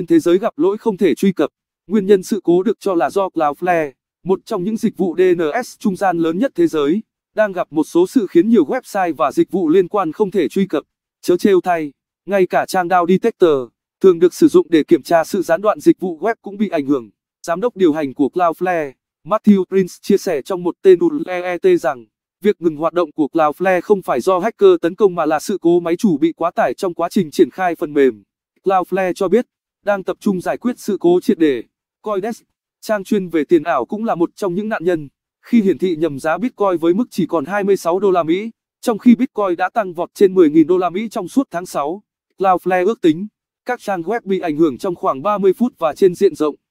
trên thế giới gặp lỗi không thể truy cập. Nguyên nhân sự cố được cho là do Cloudflare, một trong những dịch vụ DNS trung gian lớn nhất thế giới, đang gặp một số sự khiến nhiều website và dịch vụ liên quan không thể truy cập. Chớ trêu thay, ngay cả trang Down Detector, thường được sử dụng để kiểm tra sự gián đoạn dịch vụ web cũng bị ảnh hưởng. Giám đốc điều hành của Cloudflare, Matthew Prince chia sẻ trong một tên EET rằng, việc ngừng hoạt động của Cloudflare không phải do hacker tấn công mà là sự cố máy chủ bị quá tải trong quá trình triển khai phần mềm. Cloudflare cho biết, đang tập trung giải quyết sự cố triệt đề, Coindesk, trang chuyên về tiền ảo cũng là một trong những nạn nhân, khi hiển thị nhầm giá Bitcoin với mức chỉ còn 26 đô la Mỹ, trong khi Bitcoin đã tăng vọt trên 10.000 đô la Mỹ trong suốt tháng 6. Cloudflare ước tính, các trang web bị ảnh hưởng trong khoảng 30 phút và trên diện rộng.